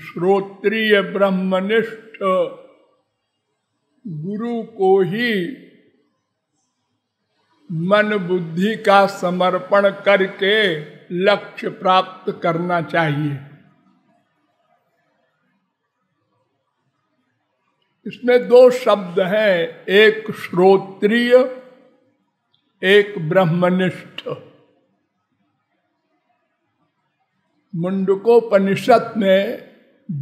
श्रोत्रिय ब्रह्मनिष्ठ गुरु को ही मन बुद्धि का समर्पण करके लक्ष्य प्राप्त करना चाहिए इसमें दो शब्द हैं एक श्रोत्रिय एक ब्रह्मनिष्ठ मुंडकोपनिषद में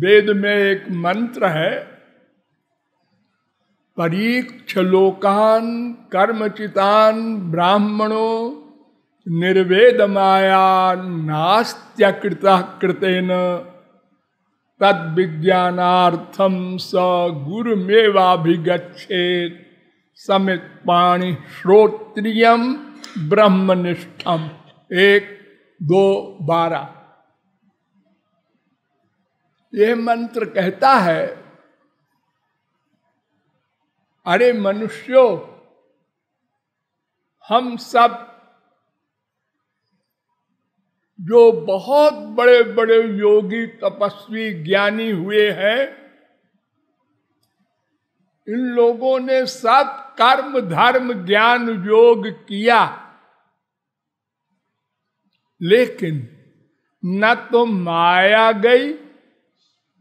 वेद में एक मंत्र है परीक्ष लोकान कर्मचितान ब्राह्मणों निर्वेद माया नास्त्यकृत कृतेन तद विज्ञानार्थम स गुरुमेवाभिगछे समित पाणी श्रोत्रियम ब्रह्मनिष्ठम एक दो बारह यह मंत्र कहता है अरे मनुष्यो हम सब जो बहुत बड़े बड़े योगी तपस्वी ज्ञानी हुए हैं इन लोगों ने सब कर्म धर्म ज्ञान योग किया लेकिन न तो माया गई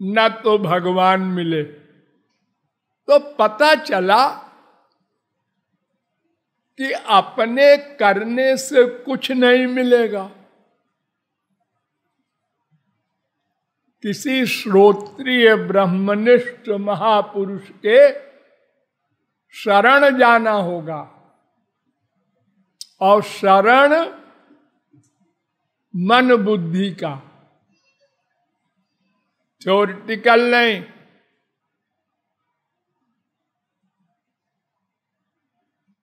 न तो भगवान मिले तो पता चला कि अपने करने से कुछ नहीं मिलेगा किसी श्रोत्रिय ब्रह्मनिष्ठ महापुरुष के शरण जाना होगा और शरण मन बुद्धि का थ्योरिटिकल नहीं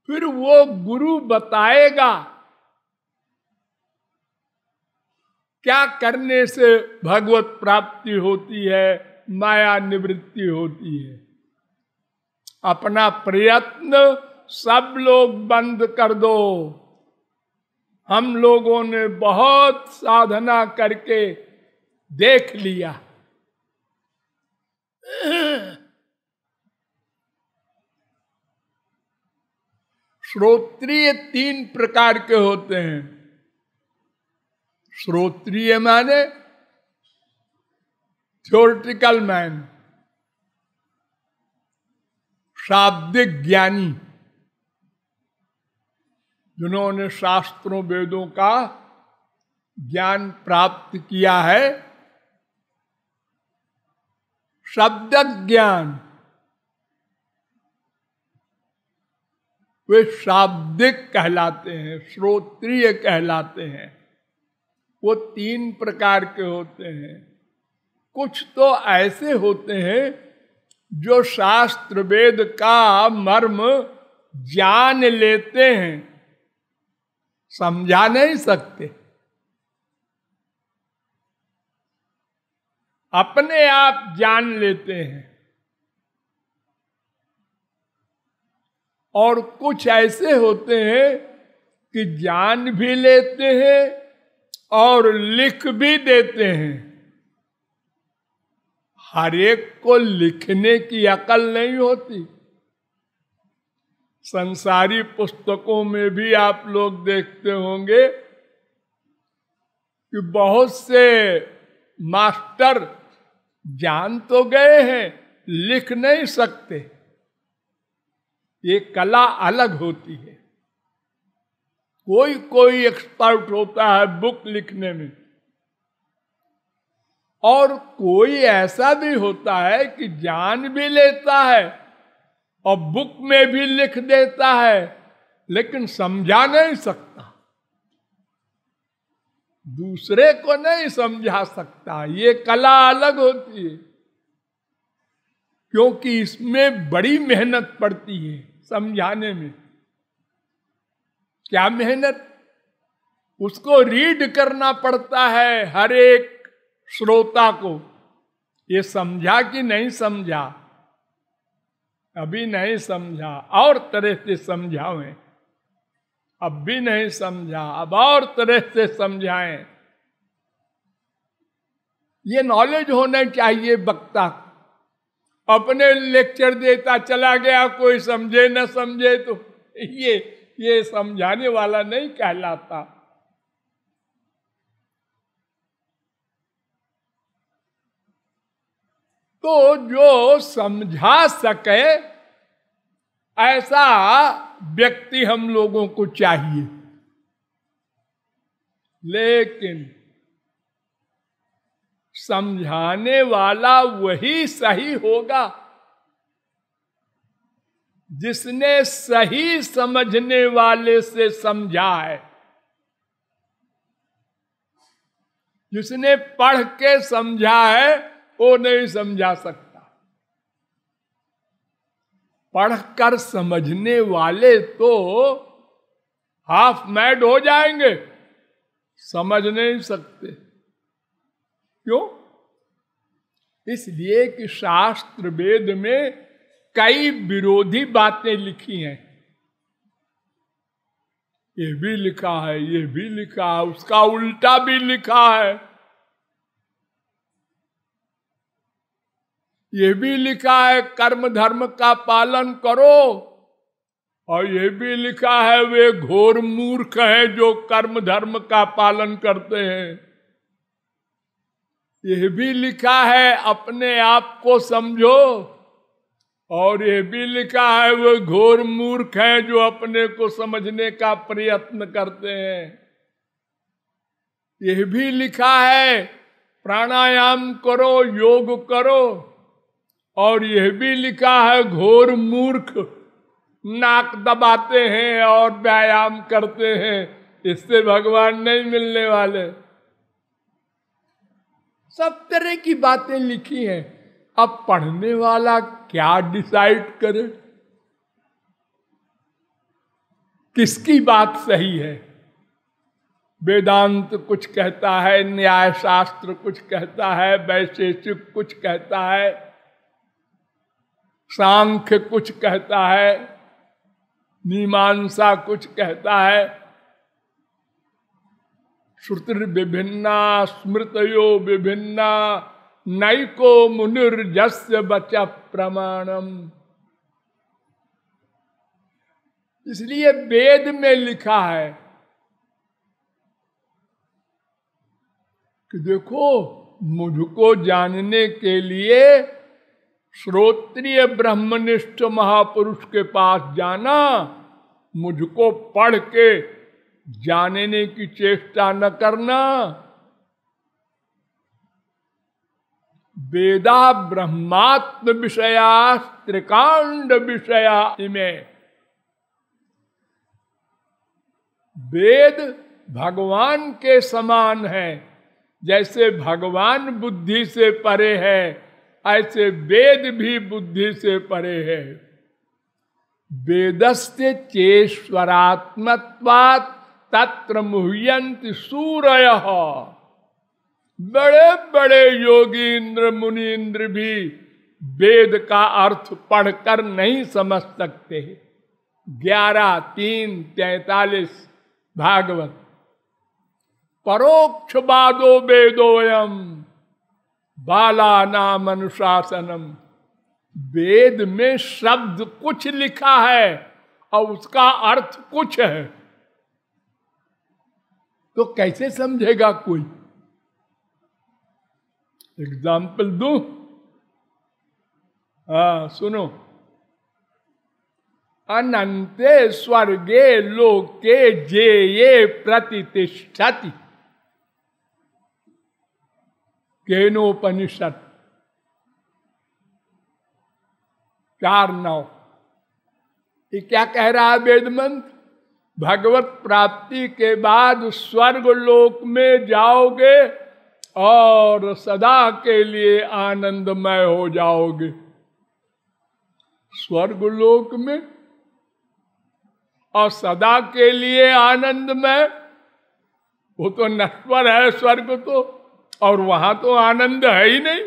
फिर वो गुरु बताएगा क्या करने से भगवत प्राप्ति होती है माया निवृत्ति होती है अपना प्रयत्न सब लोग बंद कर दो हम लोगों ने बहुत साधना करके देख लिया श्रोत्रिय तीन प्रकार के होते हैं श्रोत्रिय माने थ्योरिटिकल मैन शाब्दिक ज्ञानी जिन्होंने शास्त्रों वेदों का ज्ञान प्राप्त किया है शब्द ज्ञान वे शाब्दिक कहलाते हैं श्रोत्रिय कहलाते हैं वो तीन प्रकार के होते हैं कुछ तो ऐसे होते हैं जो शास्त्र वेद का मर्म जान लेते हैं समझा नहीं सकते अपने आप जान लेते हैं और कुछ ऐसे होते हैं कि जान भी लेते हैं और लिख भी देते हैं हर एक को लिखने की अकल नहीं होती संसारी पुस्तकों में भी आप लोग देखते होंगे कि बहुत से मास्टर जान तो गए हैं लिख नहीं सकते ये कला अलग होती है कोई कोई एक्सपर्ट होता है बुक लिखने में और कोई ऐसा भी होता है कि जान भी लेता है और बुक में भी लिख देता है लेकिन समझा नहीं सकता दूसरे को नहीं समझा सकता ये कला अलग होती है क्योंकि इसमें बड़ी मेहनत पड़ती है समझाने में क्या मेहनत उसको रीड करना पड़ता है हर एक श्रोता को ये समझा कि नहीं समझा अभी नहीं समझा और तरह से समझावें अब भी नहीं समझा अब और तरह से समझाएं ये नॉलेज होना चाहिए वक्ता अपने लेक्चर देता चला गया कोई समझे न समझे तो ये ये समझाने वाला नहीं कहलाता तो जो समझा सके ऐसा व्यक्ति हम लोगों को चाहिए लेकिन समझाने वाला वही सही होगा जिसने सही समझने वाले से समझा है जिसने पढ़ के समझा है वो नहीं समझा सकता पढ़कर समझने वाले तो हाफ मैड हो जाएंगे समझ नहीं सकते क्यों इसलिए कि शास्त्र वेद में कई विरोधी बातें लिखी हैं ये भी लिखा है ये भी लिखा है उसका उल्टा भी लिखा है ये भी लिखा है कर्म धर्म का पालन करो और ये भी लिखा है वे घोर मूर्ख हैं जो कर्म धर्म का पालन करते हैं यह भी लिखा है अपने आप को समझो और यह भी लिखा है वे घोर मूर्ख हैं जो अपने को समझने का प्रयत्न करते हैं यह भी लिखा है प्राणायाम करो योग करो और यह भी लिखा है घोर मूर्ख नाक दबाते हैं और व्यायाम करते हैं इससे भगवान नहीं मिलने वाले सब तरह की बातें लिखी हैं अब पढ़ने वाला क्या डिसाइड करे किसकी बात सही है वेदांत कुछ कहता है न्याय शास्त्र कुछ कहता है वैशेषिक कुछ कहता है सांख्य कुछ कहता है मीमांसा कुछ कहता है श्रुति विभिन्ना स्मृतयो विभिन्ना नैको मुनिर्जस बच प्रमाणम इसलिए वेद में लिखा है कि देखो मुझको जानने के लिए श्रोत्रिय ब्रह्मनिष्ठ महापुरुष के पास जाना मुझको पढ़ के जानने की चेष्टा न करना वेदा ब्रह्मात्म विषया त्रिकांड विषया इमें वेद भगवान के समान है जैसे भगवान बुद्धि से परे है ऐसे वेद भी बुद्धि से परे है वेदस्त चेश्वरात्मत्वात् तत्र मुह्यंत सूरय बड़े बड़े योगी इंद्र मुनीन्द्र भी वेद का अर्थ पढ़कर नहीं समझ सकते ग्यारह तीन तैतालीस भागवत परोक्ष बादो वेदोयम बाला नाम अनुशासनम वेद में शब्द कुछ लिखा है और उसका अर्थ कुछ है तो कैसे समझेगा कोई एग्जाम्पल दू हा सुनो अनंते स्वर्गे लोके जे ये प्रतिष्ठती केनोपनिषद चार नौ ये क्या कह रहा है मंत्र भगवत प्राप्ति के बाद स्वर्ग लोक में जाओगे और सदा के लिए आनंदमय हो जाओगे स्वर्ग लोक में और सदा के लिए आनंदमय वो तो नश्वर है स्वर्ग तो और वहां तो आनंद है ही नहीं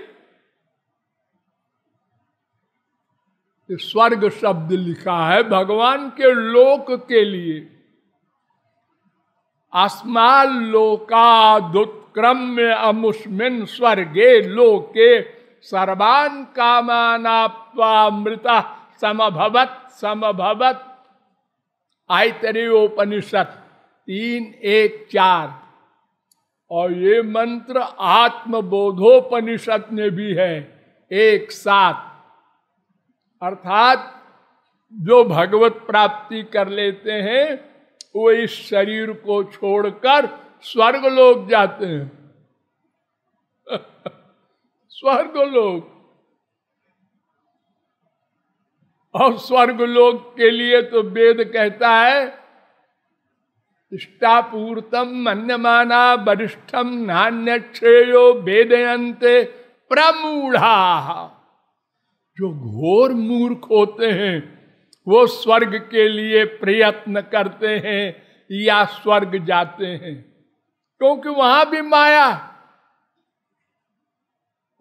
स्वर्ग शब्द लिखा है भगवान के लोक के लिए आसमान लोका में अमुष्मिन स्वर्गे लोके सर्वान कामानाप्वामृता समभवत समभवत आयतरी उपनिषद तीन एक चार और ये मंत्र आत्मबोधोपनिषद में भी है एक साथ अर्थात जो भगवत प्राप्ति कर लेते हैं वो इस शरीर को छोड़कर स्वर्ग लोग जाते हैं स्वर्ग लोग और स्वर्ग लोग के लिए तो वेद कहता है इष्टापूर्तम मन्यमाना वरिष्ठम क्षेयो वेदयंते प्रमूढ़ा जो घोर मूर्ख होते हैं वो स्वर्ग के लिए प्रयत्न करते हैं या स्वर्ग जाते हैं क्योंकि वहां भी माया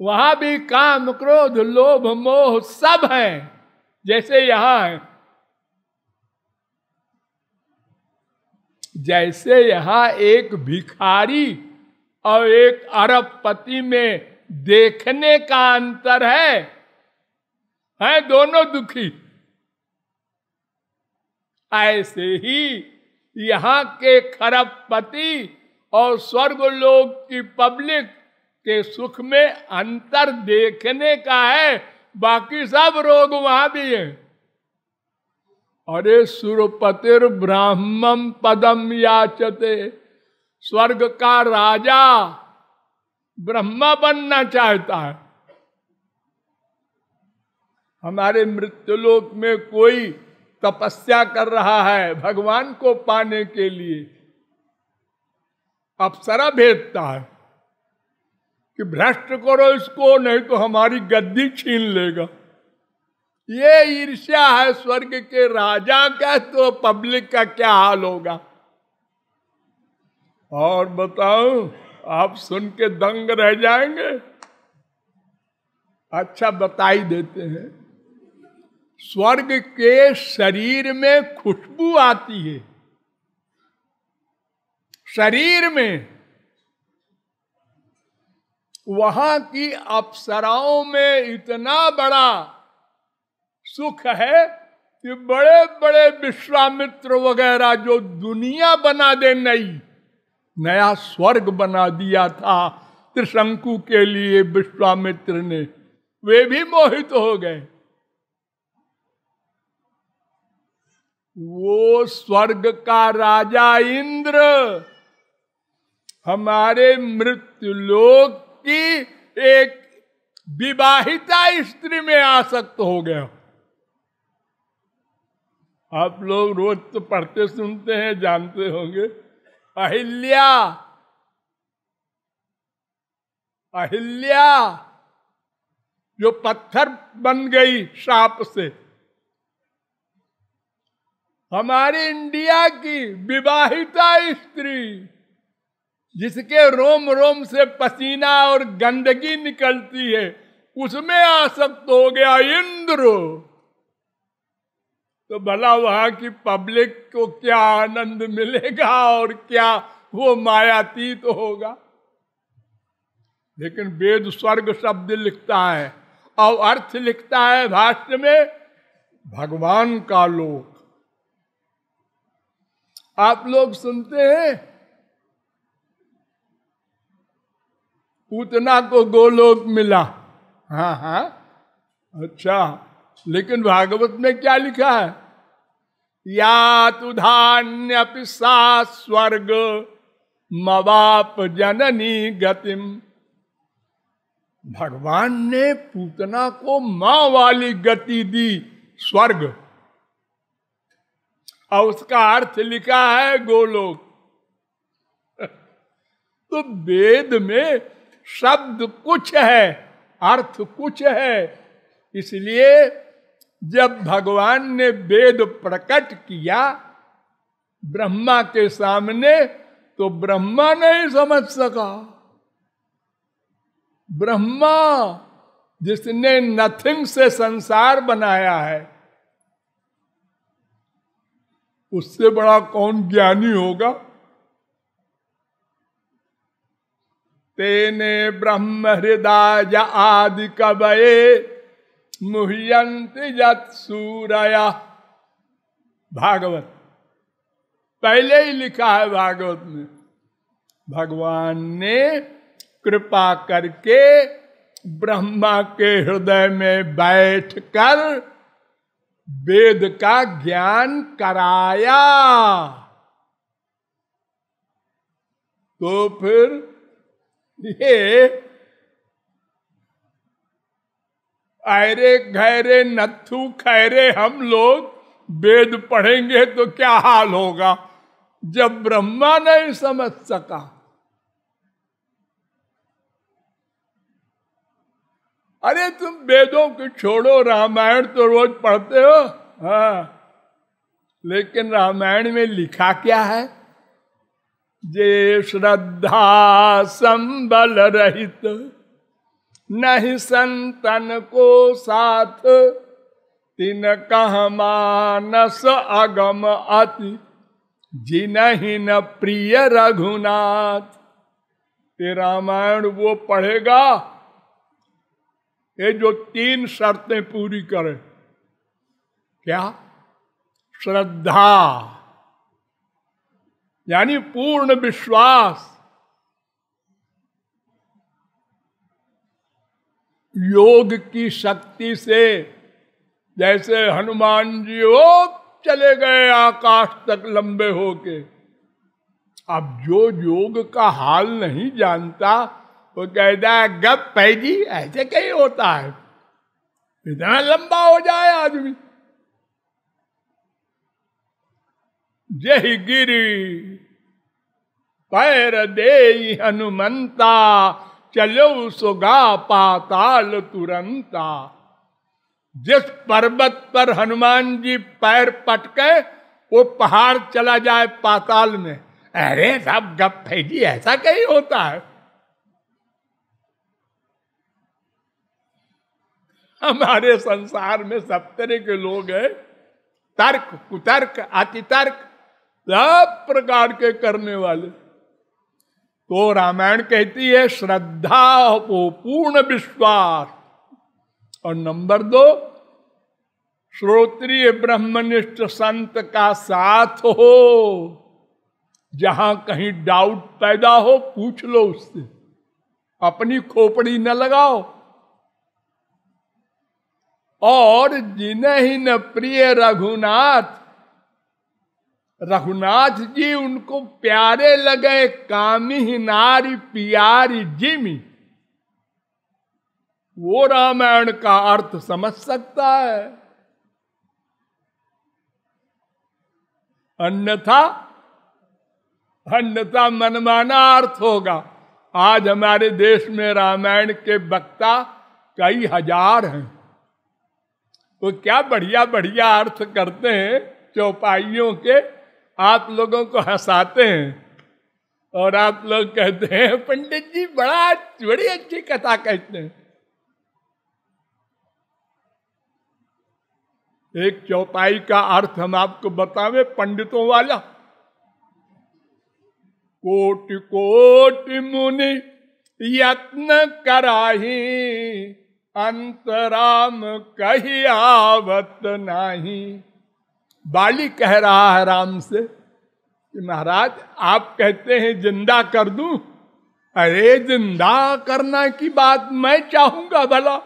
वहां भी काम क्रोध लोभ मोह सब है जैसे यहां है जैसे यहाँ एक भिखारी और एक अरबपति में देखने का अंतर है है दोनों दुखी ऐसे ही यहाँ के खरबपति और स्वर्ग लोग की पब्लिक के सुख में अंतर देखने का है बाकी सब रोग वहां भी है अरे सुरपतिर ब्राह्मम पदम याचते स्वर्ग का राजा ब्रह्मा बनना चाहता है हमारे मृत्युलोक में कोई तपस्या कर रहा है भगवान को पाने के लिए अप्सरा भेजता है कि भ्रष्ट करो इसको नहीं तो हमारी गद्दी छीन लेगा ये ईर्ष्या है स्वर्ग के राजा का तो पब्लिक का क्या हाल होगा और बताओ आप सुन के दंग रह जाएंगे अच्छा बताई देते हैं स्वर्ग के शरीर में खुशबू आती है शरीर में वहां की अप्सराओं में इतना बड़ा सुख है कि बड़े बड़े विश्वामित्र वगैरह जो दुनिया बना दे नई नया स्वर्ग बना दिया था त्रिशंकु के लिए विश्वामित्र ने वे भी मोहित हो गए वो स्वर्ग का राजा इंद्र हमारे मृत्यु लोक की एक विवाहिता स्त्री में आसक्त हो गया आप लोग रोज तो पढ़ते सुनते हैं जानते होंगे अहिल्या अहिल्या जो पत्थर बन गई साप से हमारी इंडिया की विवाहिता स्त्री जिसके रोम रोम से पसीना और गंदगी निकलती है उसमें आसक्त हो गया इंद्र तो भला वहां की पब्लिक को क्या आनंद मिलेगा और क्या वो मायातीत तो होगा लेकिन वेद स्वर्ग शब्द लिखता है और अर्थ लिखता है भाष्य में भगवान का लोक आप लोग सुनते हैं पूतना को गोलोक मिला हाँ हाँ अच्छा लेकिन भागवत में क्या लिखा है या तु धान्य पिशा स्वर्ग मवाप जननी गतिम भगवान ने पूतना को मां वाली गति दी स्वर्ग और उसका अर्थ लिखा है गोलोक तो वेद में शब्द कुछ है अर्थ कुछ है इसलिए जब भगवान ने वेद प्रकट किया ब्रह्मा के सामने तो ब्रह्मा नहीं समझ सका ब्रह्मा जिसने नथिंग से संसार बनाया है उससे बड़ा कौन ज्ञानी होगा तेने ब्रह्म हृदय आदि कवये मुह्यंती जत सूरया भागवत पहले ही लिखा है भागवत में भगवान ने कृपा करके ब्रह्मा के हृदय में बैठकर वेद का ज्ञान कराया तो फिर ये अरे घरे नथु खैरे हम लोग वेद पढ़ेंगे तो क्या हाल होगा जब ब्रह्मा नहीं समझ सका अरे तुम वेदों को छोड़ो रामायण तो रोज पढ़ते हो हाँ लेकिन रामायण में लिखा क्या है जे श्रद्धा संबल रहित नहीं संतन को साथ तीन कह मानस अगम अति जिनही न प्रिय रघुनाथ रामायण वो पढ़ेगा ये जो तीन शर्तें पूरी करे क्या श्रद्धा यानी पूर्ण विश्वास योग की शक्ति से जैसे हनुमान जी हो चले गए आकाश तक लंबे होके अब जो योग का हाल नहीं जानता वो कहता है गप पैजी ऐसे कहीं होता है इतना लंबा हो जाए आदमी जय गिरी पैर दे हनुमंता चलो सुगा पाताल तुरंता जिस पर्वत पर हनुमान जी पैर पटके वो पहाड़ चला जाए पाताल में अरे सब गप है जी ऐसा कहीं होता है हमारे संसार में सब तरह के लोग हैं तर्क कुतर्क अति तर्क सब प्रकार के करने वाले तो रामायण कहती है श्रद्धा वो पूर्ण विश्वास और नंबर दो श्रोत्रिय ब्रह्मनिष्ठ संत का साथ हो जहां कहीं डाउट पैदा हो पूछ लो उससे अपनी खोपड़ी न लगाओ और जिन्हें न प्रिय रघुनाथ रघुनाथ जी उनको प्यारे लगे कामी नारी प्यारी जिमी वो रामायण का अर्थ समझ सकता है अन्यथा अन्यथा मनमाना अर्थ होगा आज हमारे देश में रामायण के वक्ता कई हजार हैं वो तो क्या बढ़िया बढ़िया अर्थ करते हैं चौपाइयों के आप लोगों को हंसाते हैं और आप लोग कहते हैं पंडित जी बड़ा बड़ी अच्छी कथा कहते हैं एक चौपाई का अर्थ हम आपको बतावे पंडितों वाला कोट कोटि मुनि यत्न कराही अंतराम कही आवत नहीं बाली कह रहा है राम से कि महाराज आप कहते हैं जिंदा कर दूं अरे जिंदा करना की बात मैं चाहूंगा भला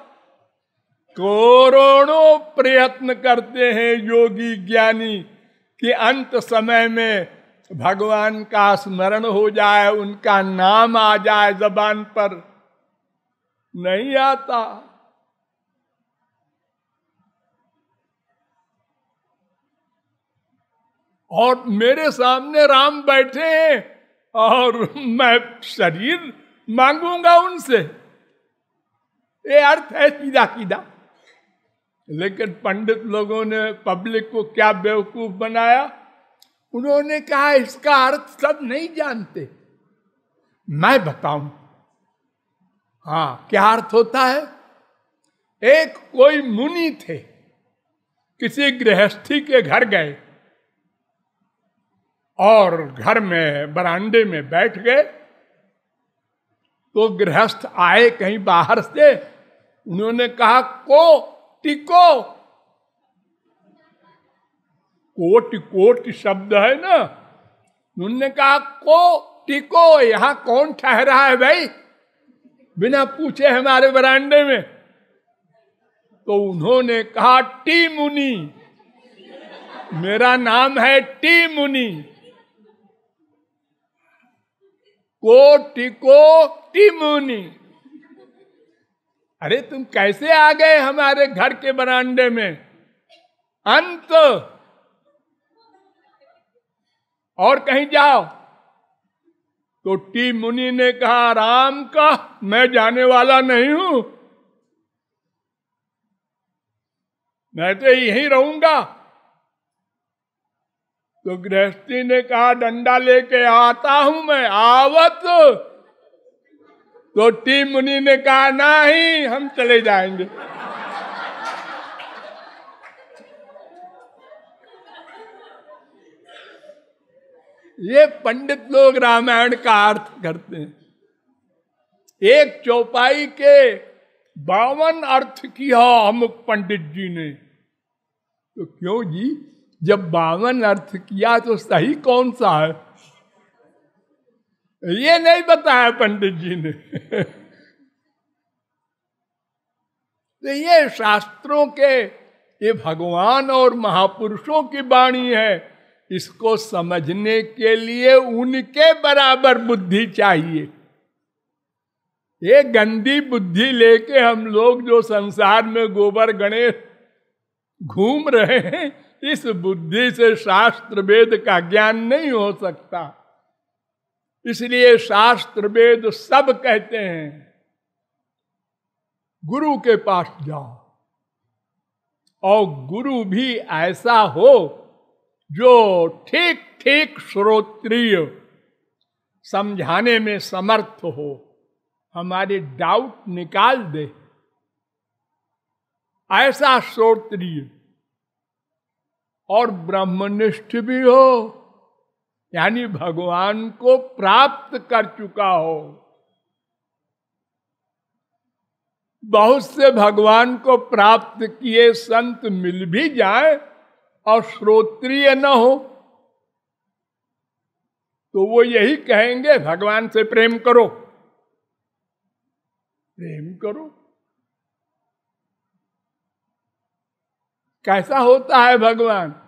करोड़ों प्रयत्न करते हैं योगी ज्ञानी कि अंत समय में भगवान का स्मरण हो जाए उनका नाम आ जाए जबान पर नहीं आता और मेरे सामने राम बैठे हैं और मैं शरीर मांगूंगा उनसे ये अर्थ है सीधा सीधा लेकिन पंडित लोगों ने पब्लिक को क्या बेवकूफ बनाया उन्होंने कहा इसका अर्थ सब नहीं जानते मैं बताऊं हा क्या अर्थ होता है एक कोई मुनि थे किसी गृहस्थी के घर गए और घर में बरांडे में बैठ गए तो गृहस्थ आए कहीं बाहर से उन्होंने कहा को टिको कोट कोट शब्द है ना उन्होंने कहा को टिको यहां कौन ठहरा है भाई बिना पूछे हमारे बरांडे में तो उन्होंने कहा टी मुनि मेरा नाम है टी मुनि कोटिको टिमुनी अरे तुम कैसे आ गए हमारे घर के बरांडे में अंत और कहीं जाओ तो टी मुनि ने कहा राम का मैं जाने वाला नहीं हूं मैं तो यहीं रहूंगा तो गृहस्थी ने कहा डंडा लेके आता हूं मैं आवत तो टी मुनि ने कहा नहीं हम चले जाएंगे ये पंडित लोग रामायण का अर्थ करते हैं एक चौपाई के बावन अर्थ किया अमुक पंडित जी ने तो क्यों जी जब बावन अर्थ किया तो सही कौन सा है ये नहीं बताया पंडित जी ने तो ये शास्त्रों के ये भगवान और महापुरुषों की वाणी है इसको समझने के लिए उनके बराबर बुद्धि चाहिए ये गंदी बुद्धि लेके हम लोग जो संसार में गोबर गणेश घूम रहे हैं इस बुद्धि से शास्त्र वेद का ज्ञान नहीं हो सकता इसलिए शास्त्र वेद सब कहते हैं गुरु के पास जाओ और गुरु भी ऐसा हो जो ठीक ठीक श्रोत्रिय समझाने में समर्थ हो हमारे डाउट निकाल दे ऐसा श्रोत्रिय और ब्रह्मनिष्ठ भी हो यानी भगवान को प्राप्त कर चुका हो बहुत से भगवान को प्राप्त किए संत मिल भी जाए और श्रोत्रिय न हो तो वो यही कहेंगे भगवान से प्रेम करो प्रेम करो कैसा होता है भगवान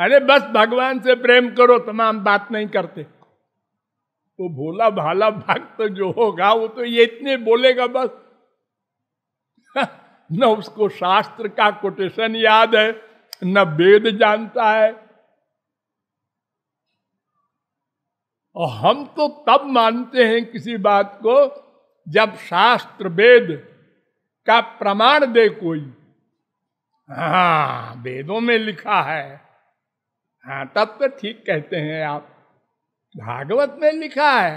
अरे बस भगवान से प्रेम करो तमाम बात नहीं करते तो भोला भाला भक्त तो जो होगा वो तो ये इतने बोलेगा बस न उसको शास्त्र का कोटेशन याद है न वेद जानता है और हम तो तब मानते हैं किसी बात को जब शास्त्र वेद का प्रमाण दे कोई हा वेदों में लिखा है हाँ तब तो ठीक कहते हैं आप भागवत में लिखा है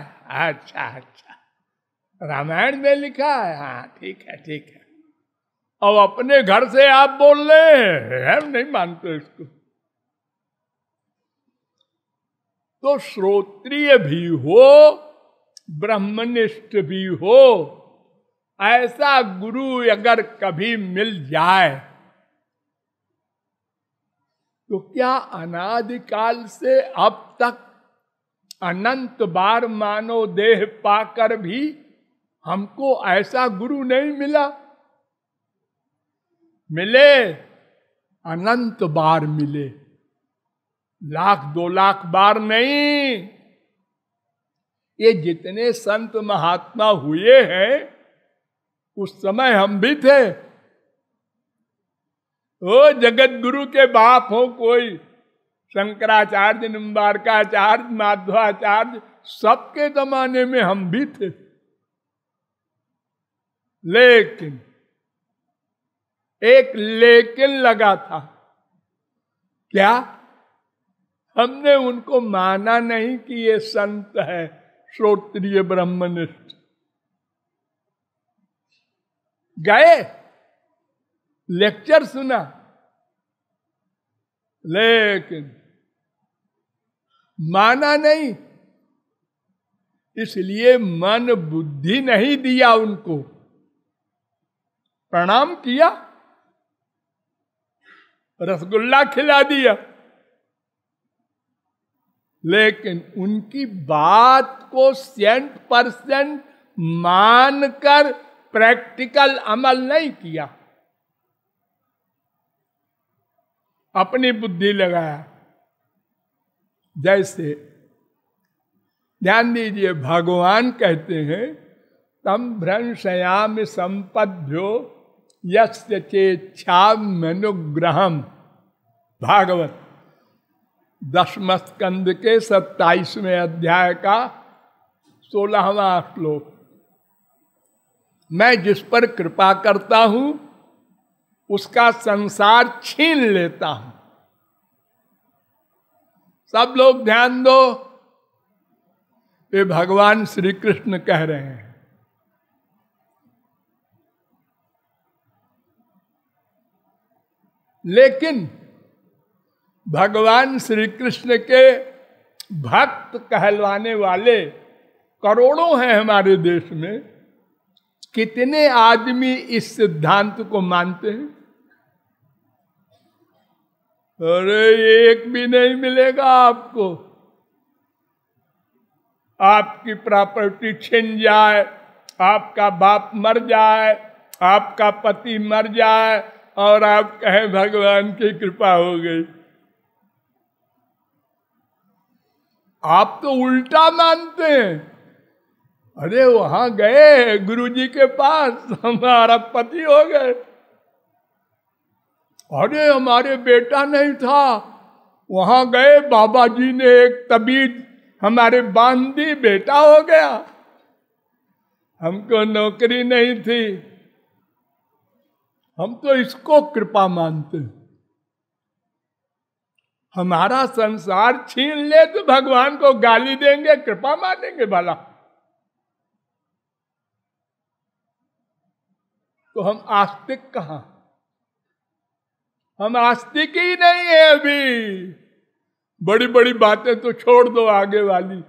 अच्छा अच्छा रामायण में लिखा है हाँ ठीक है ठीक है अब अपने घर से आप बोल रहे हम नहीं मानते इसको तो श्रोत्रिय भी हो ब्रह्मनिष्ठ भी हो ऐसा गुरु अगर कभी मिल जाए तो क्या अनादिकाल से अब तक अनंत बार मानो देह पाकर भी हमको ऐसा गुरु नहीं मिला मिले अनंत बार मिले लाख दो लाख बार नहीं ये जितने संत महात्मा हुए हैं उस समय हम भी थे वो जगत गुरु के बाप हो कोई शंकराचार्य निम्बारकाचार्य माध्वाचार्य सबके जमाने में हम भी थे लेकिन एक लेकिन लगा था क्या हमने उनको माना नहीं कि ये संत है श्रोत्रिय ब्रह्मनिष्ठ गए लेक्चर सुना लेकिन माना नहीं इसलिए मन बुद्धि नहीं दिया उनको प्रणाम किया रसगुल्ला खिला दिया लेकिन उनकी बात को सेंट परसेंट मानकर प्रैक्टिकल अमल नहीं किया अपनी बुद्धि लगाया जैसे ध्यान दीजिए भगवान कहते हैं तम भ्रंशयाम संपद्यो मनुग्रह भागवत दसम स्कंद के सत्ताईसवें अध्याय का सोलहवा श्लोक मैं जिस पर कृपा करता हूं उसका संसार छीन लेता हूं सब लोग ध्यान दो ये भगवान श्री कृष्ण कह रहे हैं लेकिन भगवान श्री कृष्ण के भक्त कहलवाने वाले करोड़ों हैं हमारे देश में कितने आदमी इस सिद्धांत को मानते हैं अरे एक भी नहीं मिलेगा आपको आपकी प्रॉपर्टी छिन जाए आपका बाप मर जाए आपका पति मर जाए और आप कहें भगवान की कृपा हो गई आप तो उल्टा मानते हैं अरे वहां गए गुरुजी के पास हमारा पति हो गए अरे हमारे बेटा नहीं था वहां गए बाबा जी ने एक तबीज हमारे बांध दी बेटा हो गया हमको नौकरी नहीं थी हम तो इसको कृपा मानते हमारा संसार छीन ले तो भगवान को गाली देंगे कृपा मानेंगे भला तो हम आस्तिक कहा हम आस्तिक ही नहीं है अभी बड़ी बड़ी बातें तो छोड़ दो आगे वाली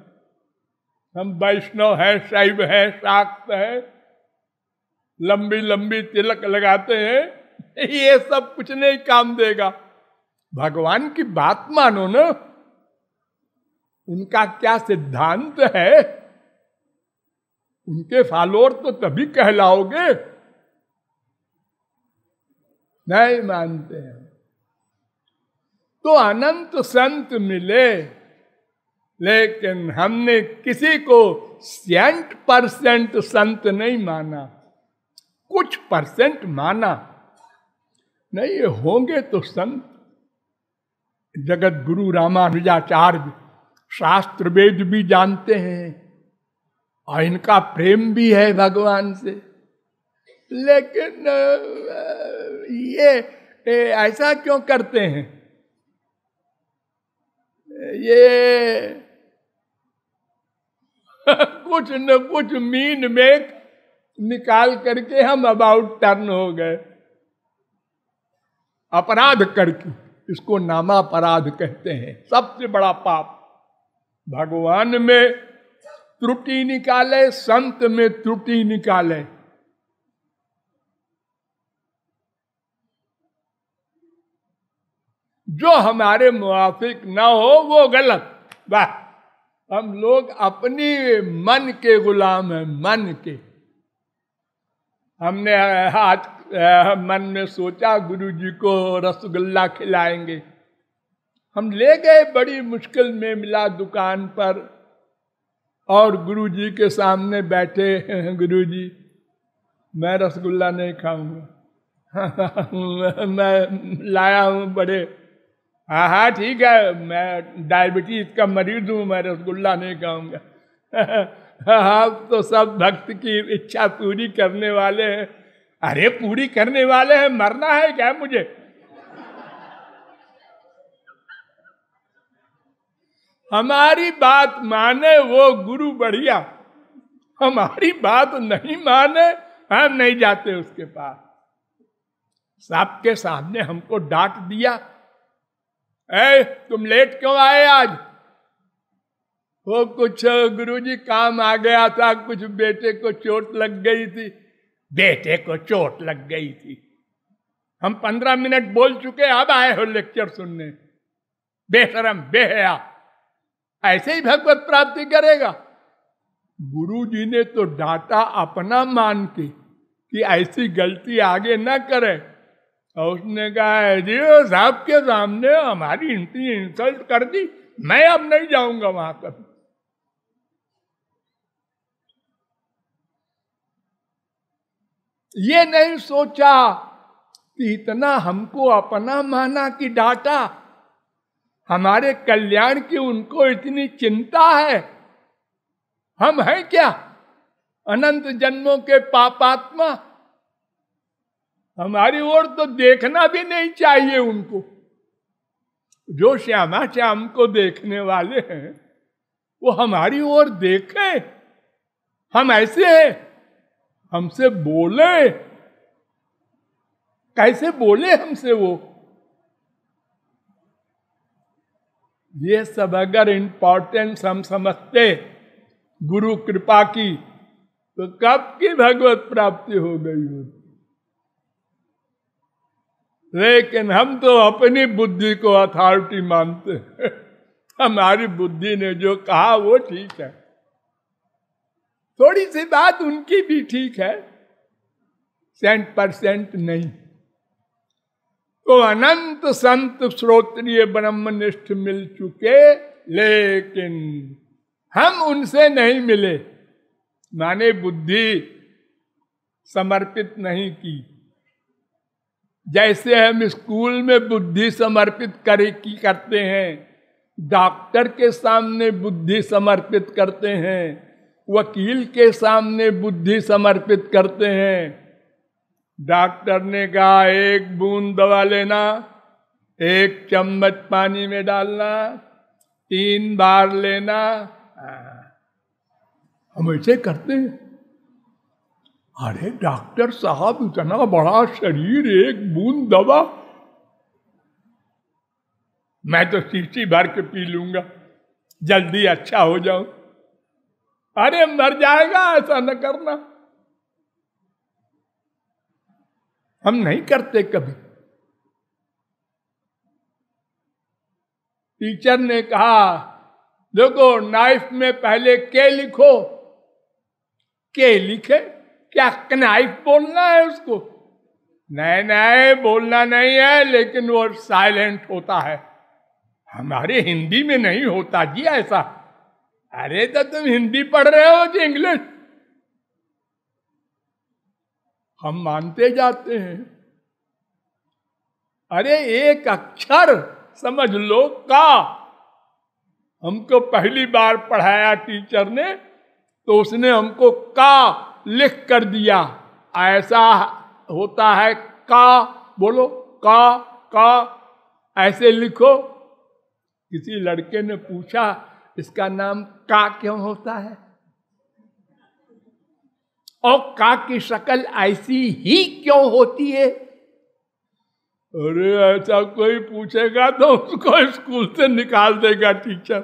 हम वैष्णव हैं शैव हैं शाक्त है लंबी लंबी तिलक लगाते हैं ये सब कुछ नहीं काम देगा भगवान की बात मानो ना उनका क्या सिद्धांत है उनके फॉलोअर तो तभी कहलाओगे नहीं मानते हैं तो अनंत संत मिले लेकिन हमने किसी को सेंट परसेंट संत नहीं माना कुछ परसेंट माना नहीं ये होंगे तो संत जगत गुरु रामानुजाचार्य शास्त्र वेद भी जानते हैं और इनका प्रेम भी है भगवान से लेकिन ये ऐसा क्यों करते हैं ये कुछ न कुछ मीन मेक निकाल करके हम अबाउट टर्न हो गए अपराध करके इसको नामा अपराध कहते हैं सबसे बड़ा पाप भगवान में त्रुटि निकाले संत में त्रुटि निकाले जो हमारे मुआफिक ना हो वो गलत वाह हम लोग अपनी मन के गुलाम हैं मन के हमने हाथ मन में सोचा गुरु जी को रसगुल्ला खिलाएंगे हम ले गए बड़ी मुश्किल में मिला दुकान पर और गुरु जी के सामने बैठे गुरु जी मैं रसगुल्ला नहीं खाऊंगा मैं लाया हूं बड़े हाँ हाँ ठीक है मैं डायबिटीज का मरीज हूँ मैं रसगुल्ला नहीं खाऊंगा हाँ तो सब भक्त की इच्छा पूरी करने वाले हैं अरे पूरी करने वाले हैं मरना है क्या मुझे हमारी बात माने वो गुरु बढ़िया हमारी बात नहीं माने हम नहीं जाते उसके पास सबके सामने हमको डांट दिया ए, तुम लेट क्यों आए आज वो कुछ गुरुजी काम आ गया था कुछ बेटे को चोट लग गई थी बेटे को चोट लग गई थी हम पंद्रह मिनट बोल चुके अब आए हो लेक्चर सुनने बेशरम बेहया ऐसे ही भगवत प्राप्ति करेगा गुरु जी ने तो डांटा अपना मान के कि ऐसी गलती आगे ना करे और उसने कहा एजीओ साहब के सामने हमारी इतनी इंसल्ट कर दी मैं अब नहीं जाऊंगा वहां कभी ये नहीं सोचा कि इतना हमको अपना माना कि डाटा हमारे कल्याण की उनको इतनी चिंता है हम हैं क्या अनंत जन्मों के पापात्मा हमारी ओर तो देखना भी नहीं चाहिए उनको जो श्यामा श्याम को देखने वाले हैं वो हमारी ओर देखे हम ऐसे हैं हमसे बोले कैसे बोले हमसे वो ये सब अगर इंपॉर्टेंस हम समझते गुरु कृपा की तो कब की भगवत प्राप्ति हो गई होती लेकिन हम तो अपनी बुद्धि को अथॉरिटी मानते हैं हमारी बुद्धि ने जो कहा वो ठीक है थोड़ी सी बात उनकी भी ठीक है सेंट परसेंट नहीं तो अनंत संत श्रोत्रिय ब्रह्मनिष्ठ मिल चुके लेकिन हम उनसे नहीं मिले माने बुद्धि समर्पित नहीं की जैसे हम स्कूल में बुद्धि समर्पित करे की करते हैं डॉक्टर के सामने बुद्धि समर्पित करते हैं वकील के सामने बुद्धि समर्पित करते हैं डॉक्टर ने कहा एक बूंद दवा लेना एक चम्मच पानी में डालना तीन बार लेना हाँ। हम ऐसे करते हैं अरे डॉक्टर साहब इतना बड़ा शरीर एक बूंद दवा मैं तो शीशी भर के पी लूंगा जल्दी अच्छा हो जाऊं अरे मर जाएगा ऐसा न करना हम नहीं करते कभी टीचर ने कहा देखो नाइफ में पहले के लिखो के लिखे क्या कनाइफ बोलना है उसको नहीं नहीं बोलना नहीं है लेकिन वो साइलेंट होता है हमारे हिंदी में नहीं होता जी ऐसा अरे तो तुम हिंदी पढ़ रहे हो जी इंग्लिश हम मानते जाते हैं अरे एक अक्षर समझ लो का हमको पहली बार पढ़ाया टीचर ने तो उसने हमको का लिख कर दिया ऐसा होता है का बोलो का का ऐसे लिखो किसी लड़के ने पूछा इसका नाम का क्यों होता है और का की शक्ल ऐसी ही क्यों होती है अरे ऐसा कोई पूछेगा तो उसको स्कूल से निकाल देगा टीचर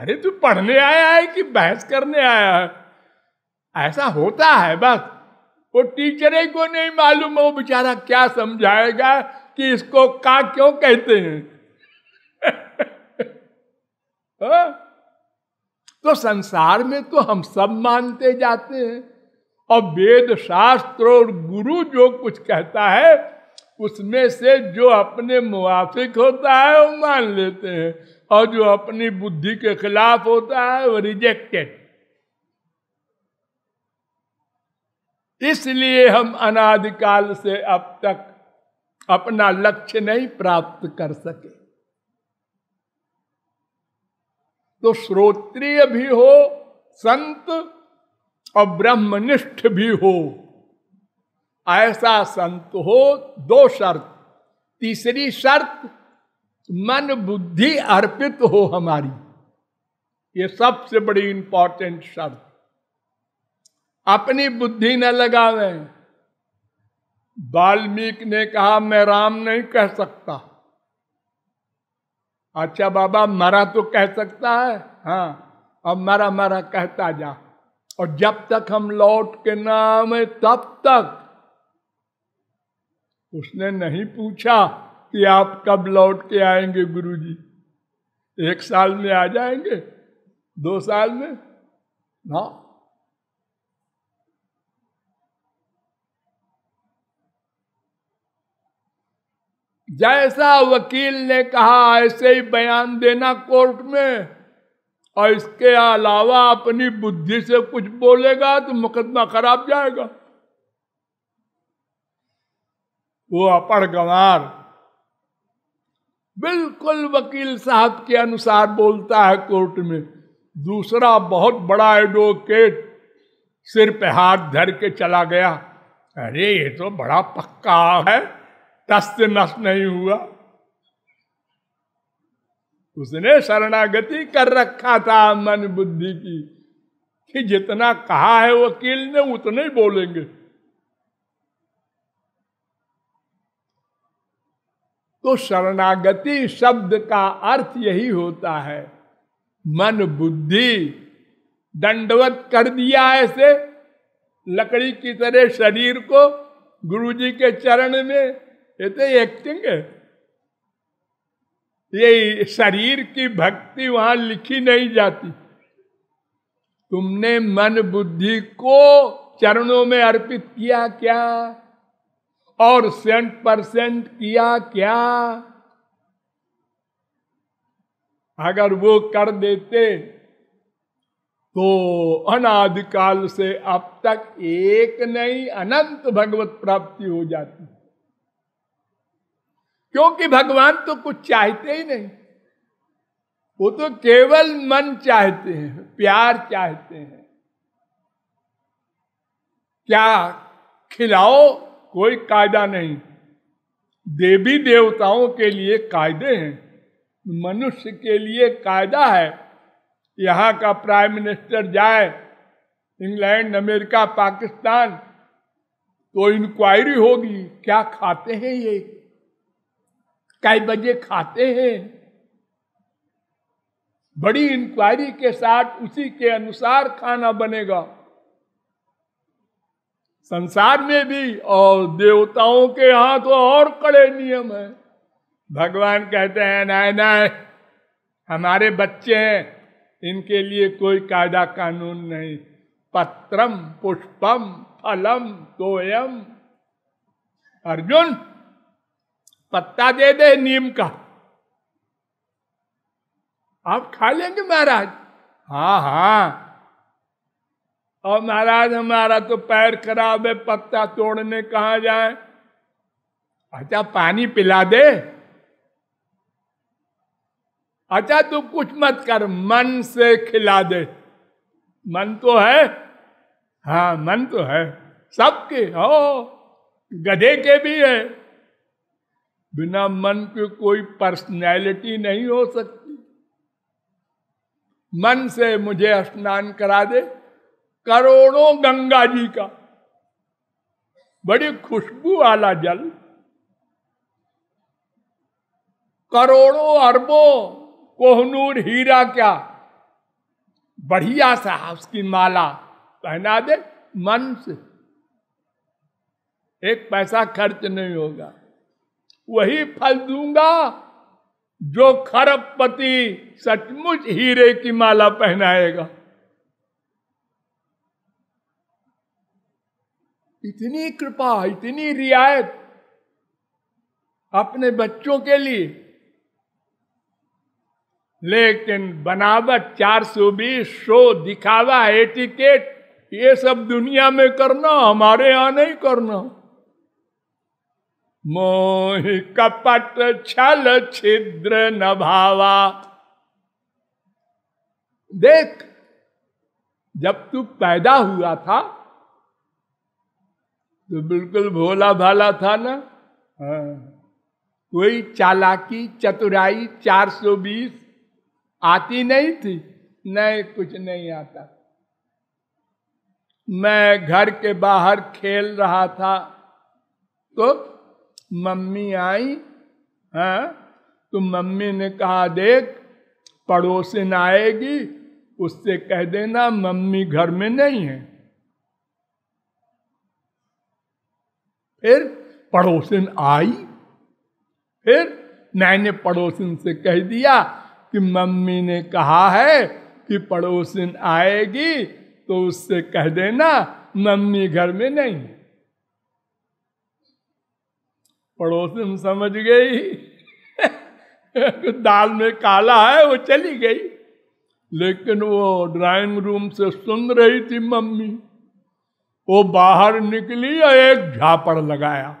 अरे तू पढ़ने आया है कि बहस करने आया है ऐसा होता है बस वो टीचर को नहीं मालूम वो बेचारा क्या समझाएगा कि इसको का क्यों कहते हैं हाँ? तो संसार में तो हम सब मानते जाते हैं और वेद शास्त्र और गुरु जो कुछ कहता है उसमें से जो अपने मुआफिक होता है वो मान लेते हैं और जो अपनी बुद्धि के खिलाफ होता है वो रिजेक्टेड इसलिए हम अनादिकाल से अब तक अपना लक्ष्य नहीं प्राप्त कर सके तो श्रोत्रिय भी हो संत और ब्रह्मनिष्ठ भी हो ऐसा संत हो दो शर्त तीसरी शर्त मन बुद्धि अर्पित हो हमारी ये सबसे बड़ी इंपॉर्टेंट शर्त अपनी बुद्धि न लगावे वाल्मीकि ने कहा मैं राम नहीं कह सकता अच्छा बाबा मरा तो कह सकता है हाँ अब मरा मरा कहता जा और जब तक हम लौट के नाम है तब तक उसने नहीं पूछा कि आप कब लौट के आएंगे गुरुजी एक साल में आ जाएंगे दो साल में ना हाँ, जैसा वकील ने कहा ऐसे ही बयान देना कोर्ट में और इसके अलावा अपनी बुद्धि से कुछ बोलेगा तो मुकदमा खराब जाएगा वो अपड़ गवार बिल्कुल वकील साहब के अनुसार बोलता है कोर्ट में दूसरा बहुत बड़ा एडवोकेट सिर पे हाथ धर के चला गया अरे ये तो बड़ा पक्का है रास्ते नष्ट नहीं हुआ उसने शरणागति कर रखा था मन बुद्धि की कि जितना कहा है वकील ने उतने ही बोलेंगे तो शरणागति शब्द का अर्थ यही होता है मन बुद्धि दंडवत कर दिया ऐसे लकड़ी की तरह शरीर को गुरुजी के चरण में ये तो एक्टिंग है ये शरीर की भक्ति वहां लिखी नहीं जाती तुमने मन बुद्धि को चरणों में अर्पित किया क्या और सेंट परसेंट किया क्या अगर वो कर देते तो अनादिकाल से अब तक एक नहीं अनंत भगवत प्राप्ति हो जाती क्योंकि भगवान तो कुछ चाहते ही नहीं वो तो केवल मन चाहते हैं प्यार चाहते हैं क्या खिलाओ कोई कायदा नहीं देवी देवताओं के लिए कायदे हैं मनुष्य के लिए कायदा है यहाँ का प्राइम मिनिस्टर जाए इंग्लैंड अमेरिका पाकिस्तान तो इंक्वायरी होगी क्या खाते हैं ये कई बजे खाते हैं बड़ी इंक्वायरी के साथ उसी के अनुसार खाना बनेगा संसार में भी और देवताओं के यहां तो और कड़े नियम है भगवान कहते हैं नाय नाय हमारे बच्चे हैं इनके लिए कोई कायदा कानून नहीं पत्रम पुष्पम फलम तोयम अर्जुन पत्ता दे दे नीम का आप खा लेंगे महाराज हाँ हाँ और महाराज हमारा तो पैर खराब है पत्ता तोड़ने कहा जाए अच्छा पानी पिला दे अच्छा तू कुछ मत कर मन से खिला दे मन तो है हाँ मन तो है सबके हो गधे के भी है बिना मन के कोई पर्सनैलिटी नहीं हो सकती मन से मुझे स्नान करा दे करोड़ों गंगा जी का बड़ी खुशबू वाला जल करोड़ों अरबों कोहनूर हीरा क्या बढ़िया सा उसकी माला पहना दे मन से एक पैसा खर्च नहीं होगा वही फल दूंगा जो खरबपति सचमुच हीरे की माला पहनाएगा इतनी कृपा इतनी रियायत अपने बच्चों के लिए लेकिन बनावट 420 शो दिखावा एटिकेट ये सब दुनिया में करना हमारे यहां नहीं करना मोह कपट छल छिद्र न भावा देख जब तू पैदा हुआ था तो बिल्कुल भोला भाला था ना हाँ। कोई चालाकी चतुराई 420 आती नहीं थी नहीं कुछ नहीं आता मैं घर के बाहर खेल रहा था तो मम्मी आई है हाँ? तो मम्मी ने कहा देख पड़ोसिन आएगी उससे कह देना मम्मी घर में नहीं है फिर पड़ोसिन आई फिर मैंने पड़ोसिन से कह दिया कि मम्मी ने कहा है कि पड़ोसिन आएगी तो उससे कह देना मम्मी घर में नहीं है में समझ गई दाल में काला है वो चली गई लेकिन वो ड्राइंग रूम से सुन रही थी मम्मी वो बाहर निकली और एक झापड़ लगाया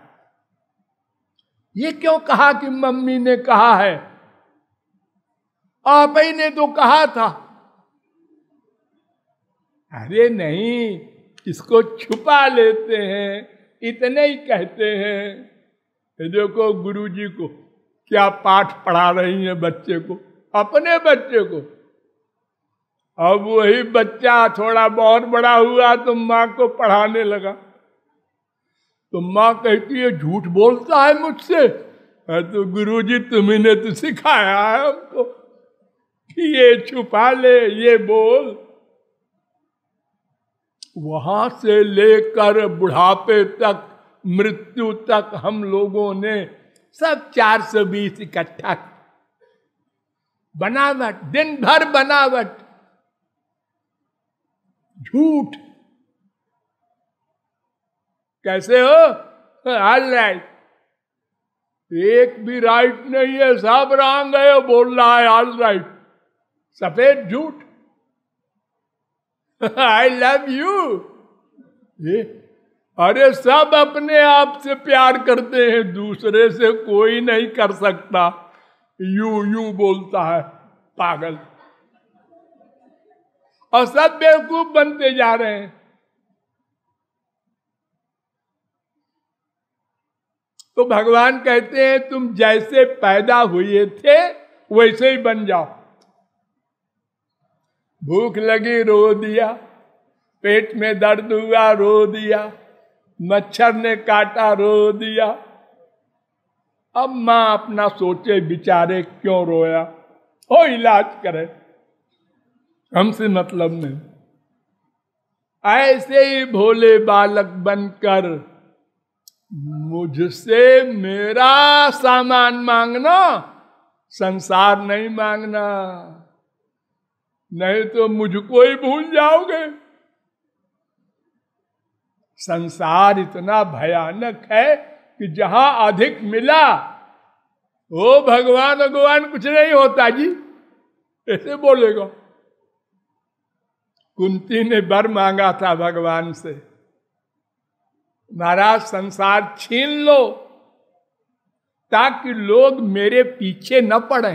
ये क्यों कहा कि मम्मी ने कहा है आप ही ने तो कहा था अरे नहीं इसको छुपा लेते हैं इतने ही कहते हैं ये देखो गुरु जी को क्या पाठ पढ़ा रही है बच्चे को अपने बच्चे को अब वही बच्चा थोड़ा बहुत बड़ा हुआ तो माँ को पढ़ाने लगा तो माँ कहती है झूठ बोलता है मुझसे तो गुरु जी तुम्हें तो सिखाया है हमको कि ये छुपा ले ये बोल वहां से लेकर बुढ़ापे तक मृत्यु तक हम लोगों ने सब चार सौ बीस इकट्ठा बनावट दिन भर बनावट झूठ कैसे हो ऑल राइट एक भी राइट नहीं है सब रंग है बोल रहा है ऑल राइट सफेद झूठ आई लव यू अरे सब अपने आप से प्यार करते हैं दूसरे से कोई नहीं कर सकता यू यू बोलता है पागल और सब बेवकूफ बनते जा रहे हैं तो भगवान कहते हैं तुम जैसे पैदा हुए थे वैसे ही बन जाओ भूख लगी रो दिया पेट में दर्द हुआ रो दिया मच्छर ने काटा रो दिया अब मां अपना सोचे बिचारे क्यों रोया हो इलाज करे हमसे मतलब नहीं ऐसे ही भोले बालक बनकर मुझसे मेरा सामान मांगना संसार नहीं मांगना नहीं तो मुझको ही भूल जाओगे संसार इतना भयानक है कि जहां अधिक मिला वो भगवान भगवान कुछ नहीं होता जी ऐसे बोलेगा कुंती ने बर मांगा था भगवान से महाराज संसार छीन लो ताकि लोग मेरे पीछे न पड़े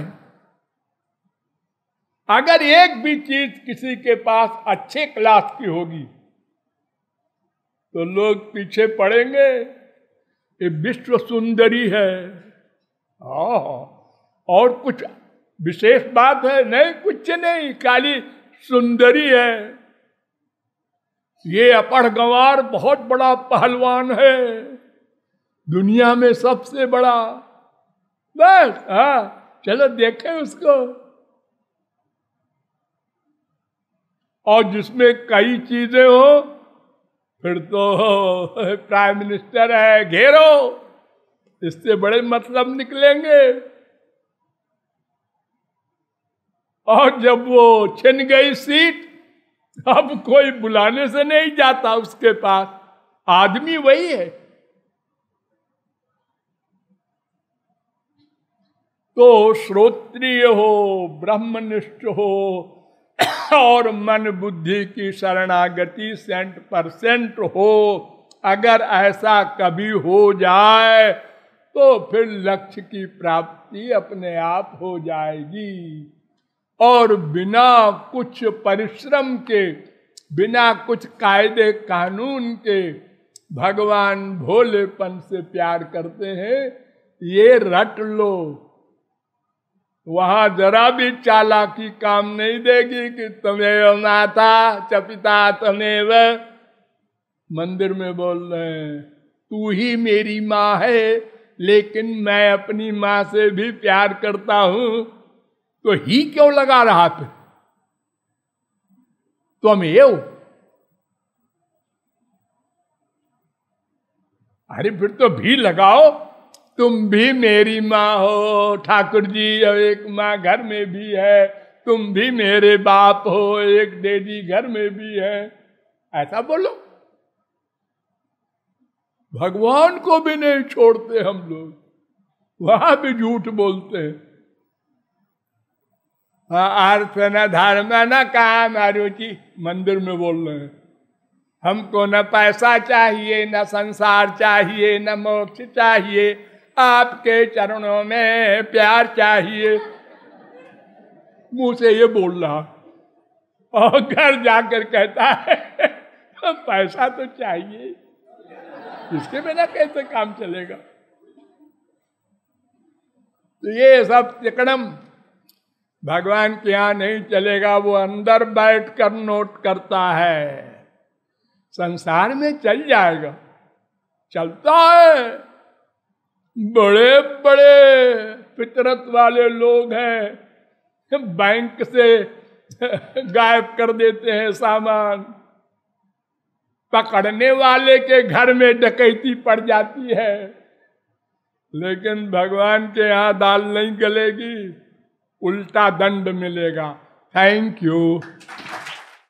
अगर एक भी चीज किसी के पास अच्छे क्लास की होगी तो लोग पीछे पड़ेंगे ये विश्व सुंदरी है आ, हाँ, हाँ। और कुछ विशेष बात है नहीं कुछ नहीं काली सुंदरी है ये अपढ़ गंवार बहुत बड़ा पहलवान है दुनिया में सबसे बड़ा बस हा चलो देखें उसको और जिसमें कई चीजें हो फिर तो प्राइम मिनिस्टर है घेरो इससे बड़े मतलब निकलेंगे और जब वो छिन गई सीट अब कोई बुलाने से नहीं जाता उसके पास आदमी वही है तो श्रोत्रिय हो ब्रह्मनिष्ठ हो और मन बुद्धि की शरणागति सेंट परसेंट हो अगर ऐसा कभी हो जाए तो फिर लक्ष्य की प्राप्ति अपने आप हो जाएगी और बिना कुछ परिश्रम के बिना कुछ कायदे कानून के भगवान भोलेपन से प्यार करते हैं ये रट लो वहां जरा भी चालाकी काम नहीं देगी कि तमेव नाथा चपिता तमेव मंदिर में बोल रहे हैं तू ही मेरी माँ है लेकिन मैं अपनी माँ से भी प्यार करता हूं तो ही क्यों लगा रहा फिर तुम एव अरे फिर तो भी लगाओ तुम भी मेरी माँ हो ठाकुर जी एक माँ घर में भी है तुम भी मेरे बाप हो एक डेडी घर में भी है ऐसा बोलो भगवान को भी नहीं छोड़ते हम लोग वहां भी झूठ बोलते हैं अर्थ न धर्म न काम रुचि मंदिर में बोल रहे हैं हमको न पैसा चाहिए न संसार चाहिए न मोक्ष चाहिए आपके चरणों में प्यार चाहिए मुंह से ये बोल रहा और घर जाकर कहता है तो पैसा तो चाहिए इसके बिना कैसे काम चलेगा तो ये सब तिकड़म भगवान के यहां नहीं चलेगा वो अंदर बैठ कर नोट करता है संसार में चल जाएगा चलता है बड़े बड़े फितरत वाले लोग हैं बैंक से गायब कर देते हैं सामान पकड़ने वाले के घर में डकैती पड़ जाती है लेकिन भगवान के यहां दाल नहीं गलेगी उल्टा दंड मिलेगा थैंक यू